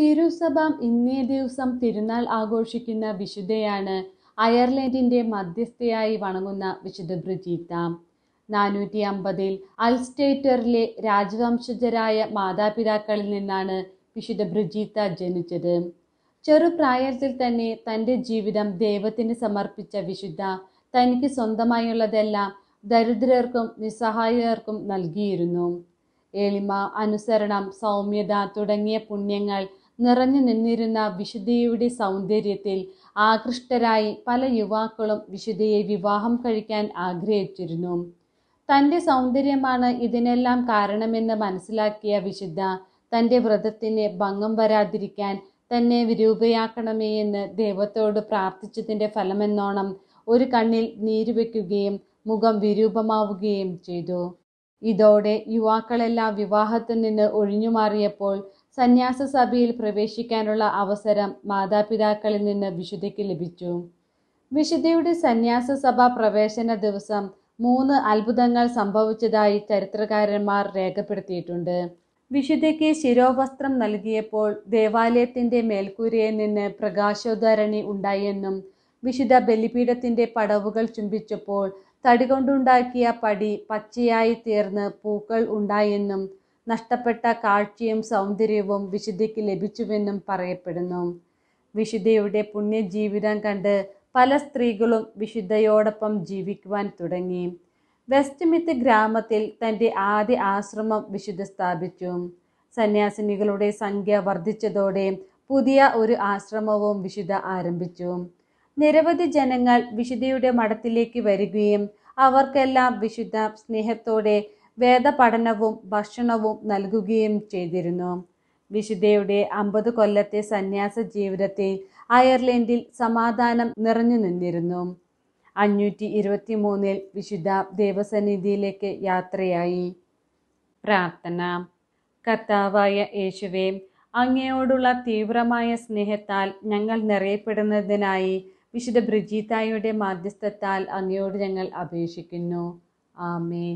തിരുസഭ ഇന്നേ ദിവസം തിരുനാൾ ആഘോഷിക്കുന്ന വിശുദ്ധയാണ് അയർലൻഡിന്റെ മധ്യസ്ഥയായി വണങ്ങുന്ന വിശുദ്ധ ബ്രിജീത്ത നാനൂറ്റി അമ്പതിൽ അൽസ്റ്റേറ്ററിലെ രാജവംശജരായ മാതാപിതാക്കളിൽ നിന്നാണ് വിശുദ്ധ ബ്രിജീത്ത ജനിച്ചത് ചെറുപ്രായത്തിൽ തന്നെ തൻ്റെ ജീവിതം ദൈവത്തിന് സമർപ്പിച്ച വിശുദ്ധ തനിക്ക് സ്വന്തമായുള്ളതെല്ലാം ദരിദ്രർക്കും നിസ്സഹായർക്കും നൽകിയിരുന്നു എളിമ അനുസരണം സൗമ്യത തുടങ്ങിയ പുണ്യങ്ങൾ നിറഞ്ഞു നിന്നിരുന്ന വിശുദ്ധയുടെ സൗന്ദര്യത്തിൽ ആകൃഷ്ടരായി പല യുവാക്കളും വിശുദ്ധയെ വിവാഹം കഴിക്കാൻ ആഗ്രഹിച്ചിരുന്നു തൻ്റെ സൗന്ദര്യമാണ് ഇതിനെല്ലാം കാരണമെന്ന് മനസ്സിലാക്കിയ വിശുദ്ധ തൻ്റെ വ്രതത്തിന് ഭംഗം വരാതിരിക്കാൻ തന്നെ വിരൂപയാക്കണമേ എന്ന് ദൈവത്തോട് പ്രാർത്ഥിച്ചതിൻ്റെ ഫലമെന്നോണം ഒരു കണ്ണിൽ നീരുവെക്കുകയും മുഖം വിരൂപമാവുകയും ചെയ്തു ഇതോടെ യുവാക്കളെല്ലാം വിവാഹത്തിൽ നിന്ന് ഒഴിഞ്ഞുമാറിയപ്പോൾ സന്യാസ സഭയിൽ പ്രവേശിക്കാനുള്ള അവസരം മാതാപിതാക്കളിൽ നിന്ന് വിശുദ്ധയ്ക്ക് ലഭിച്ചു വിശുദ്ധയുടെ സന്യാസ സഭ പ്രവേശന ദിവസം മൂന്ന് അത്ഭുതങ്ങൾ സംഭവിച്ചതായി ചരിത്രകാരന്മാർ രേഖപ്പെടുത്തിയിട്ടുണ്ട് വിശുദ്ധയ്ക്ക് ശിരോവസ്ത്രം നൽകിയപ്പോൾ ദേവാലയത്തിന്റെ മേൽക്കൂരയിൽ നിന്ന് പ്രകാശോദ്ധരണി ഉണ്ടായെന്നും വിശുദ്ധ ബലിപീഠത്തിന്റെ പടവുകൾ ചുംബിച്ചപ്പോൾ തടികൊണ്ടുണ്ടാക്കിയ പടി പച്ചയായി തീർന്ന് പൂക്കൾ ഉണ്ടായെന്നും നഷ്ടപ്പെട്ട കാഴ്ചയും സൗന്ദര്യവും വിശുദ്ധിക്ക് ലഭിച്ചുവെന്നും പറയപ്പെടുന്നു വിശുദ്ധയുടെ പുണ്യജീവിതം കണ്ട് പല സ്ത്രീകളും വിശുദ്ധയോടൊപ്പം ജീവിക്കുവാൻ തുടങ്ങി വെസ്റ്റ്മിത്ത് ഗ്രാമത്തിൽ തൻ്റെ ആദ്യ ആശ്രമം വിശുദ്ധ സ്ഥാപിച്ചു സന്യാസിനികളുടെ സംഖ്യ വർദ്ധിച്ചതോടെ പുതിയ ഒരു ആശ്രമവും വിശുദ്ധ ആരംഭിച്ചു നിരവധി ജനങ്ങൾ വിശുദ്ധയുടെ മഠത്തിലേക്ക് വരികയും അവർക്കെല്ലാം വിശുദ്ധ സ്നേഹത്തോടെ വേദപഠനവും ഭക്ഷണവും നൽകുകയും ചെയ്തിരുന്നു വിശുദ്ധയുടെ അമ്പത് കൊല്ലത്തെ സന്യാസ ജീവിതത്തിൽ അയർലൻഡിൽ സമാധാനം നിറഞ്ഞു നിന്നിരുന്നു അഞ്ഞൂറ്റി ഇരുപത്തി മൂന്നിൽ വിശുദ്ധ ദേവസന്നിധിയിലേക്ക് യാത്രയായി പ്രാർത്ഥന കർത്താവായ യേശുവേ അങ്ങയോടുള്ള തീവ്രമായ സ്നേഹത്താൽ ഞങ്ങൾ നിറയപ്പെടുന്നതിനായി വിശുദ്ധ ബ്രിജീതായുടെ മാധ്യസ്ഥത്താൽ അങ്ങയോട് ഞങ്ങൾ അപേക്ഷിക്കുന്നു ആമേ